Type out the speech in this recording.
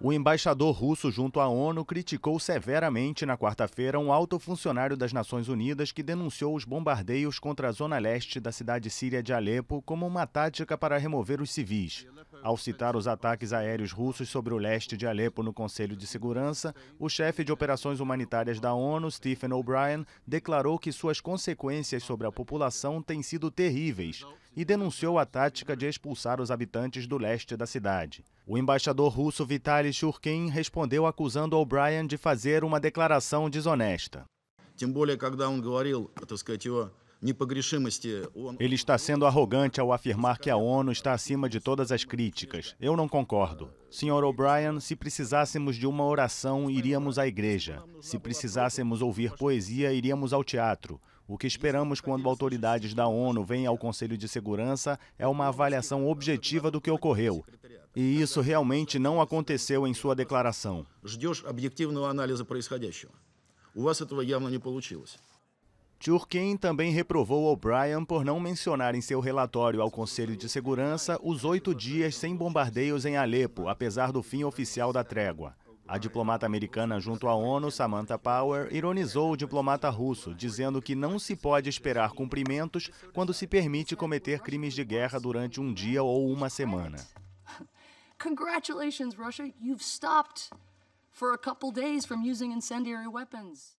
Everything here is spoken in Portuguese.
O embaixador russo junto à ONU criticou severamente na quarta-feira um alto funcionário das Nações Unidas que denunciou os bombardeios contra a zona leste da cidade síria de Alepo como uma tática para remover os civis. Ao citar os ataques aéreos russos sobre o leste de Alepo no Conselho de Segurança, o chefe de operações humanitárias da ONU, Stephen O'Brien, declarou que suas consequências sobre a população têm sido terríveis e denunciou a tática de expulsar os habitantes do leste da cidade. O embaixador russo Vitaly Shurkin respondeu acusando O'Brien de fazer uma declaração desonesta. Ele está sendo arrogante ao afirmar que a ONU está acima de todas as críticas. Eu não concordo. Senhor O'Brien, se precisássemos de uma oração, iríamos à igreja. Se precisássemos ouvir poesia, iríamos ao teatro. O que esperamos quando autoridades da ONU vêm ao Conselho de Segurança é uma avaliação objetiva do que ocorreu. E isso realmente não aconteceu em sua declaração. Ждешь também reprovou O'Brien por não mencionar em seu relatório ao Conselho de Segurança os oito dias sem bombardeios em Alepo, apesar do fim oficial da trégua. A diplomata americana junto à ONU, Samantha Power, ironizou o diplomata russo, dizendo que não se pode esperar cumprimentos quando se permite cometer crimes de guerra durante um dia ou uma semana. Congratulations, Russia, you've stopped for a couple days from using incendiary weapons.